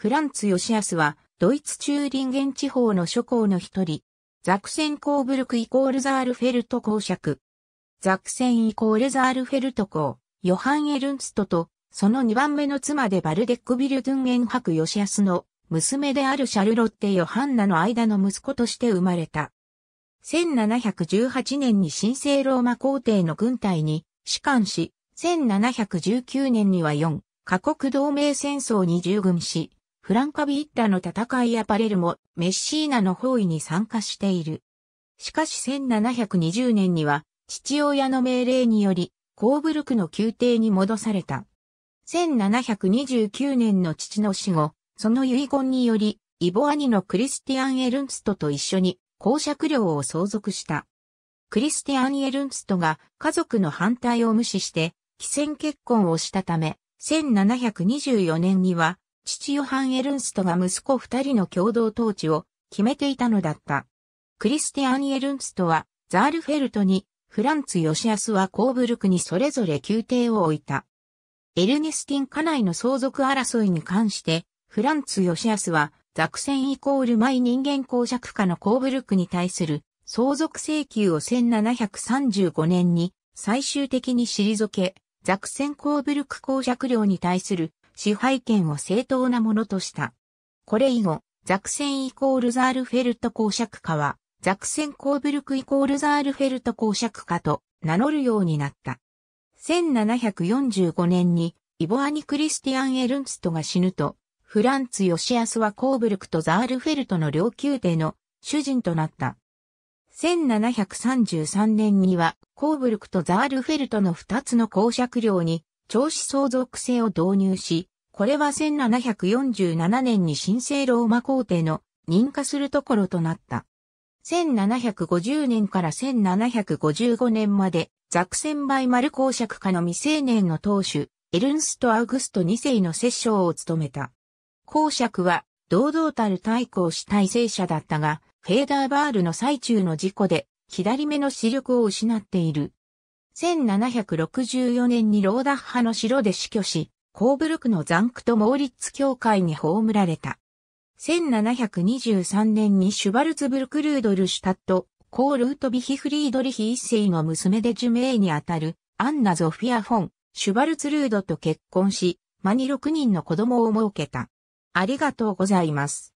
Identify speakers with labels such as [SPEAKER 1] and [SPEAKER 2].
[SPEAKER 1] フランツ・ヨシアスは、ドイツ中林ゲン地方の諸侯の一人、ザクセン・コーブルクイコールザールフェルト公爵。ザクセンイコールザールフェルト公、ヨハン・エルンストと、その二番目の妻でバルデックビルドゥンゲン博ヨシアスの娘であるシャルロッテ・ヨハンナの間の息子として生まれた。1718年に神聖ローマ皇帝の軍隊に士官し、1719年には4カ国同盟戦争に従軍し、フランカビッタの戦いやパレルもメッシーナの包囲に参加している。しかし1720年には父親の命令によりコーブルクの宮廷に戻された。1729年の父の死後、その遺言により、イボ兄のクリスティアン・エルンストと一緒に公爵領を相続した。クリスティアン・エルンストが家族の反対を無視して、既戦結婚をしたため、1724年には父ヨハン・エルンストが息子二人の共同統治を決めていたのだった。クリスティアン・エルンストは、ザールフェルトに、フランツ・ヨシアスはコーブルクにそれぞれ宮廷を置いた。エルネスティン家内の相続争いに関して、フランツ・ヨシアスは、ザクセンイコールマイ人間公爵家のコーブルクに対する相続請求を1735年に最終的に退け、ザクセンコーブルク公爵領に対する支配権を正当なものとした。これ以後、ザクセンイコールザールフェルト公爵家は、ザクセンコーブルクイコールザールフェルト公爵家と名乗るようになった。1745年に、イボアニ・クリスティアン・エルンストが死ぬと、フランツ・ヨシアスはコーブルクとザールフェルトの領宮廷の主人となった。1733年には、コーブルクとザールフェルトの二つの公爵領に、長子相続制を導入し、これは1747年に神聖ローマ皇帝の認可するところとなった。1750年から1755年まで、ザクセンバイマル公爵家の未成年の当主、エルンスト・アウグスト2世の摂政を務めた。公爵は、堂々たる対抗し体制者だったが、フェーダーバールの最中の事故で、左目の視力を失っている。1764年にローダッハの城で死去し、コーブルクのザンクト・モーリッツ教会に葬られた。1723年にシュバルツブルク・ルードルシュタット、コールート・ビヒ・フリードリヒ一世の娘で受命にあたるアンナ・ゾフィア・フォン、シュバルツ・ルードと結婚し、間に6人の子供を設けた。ありがとうございます。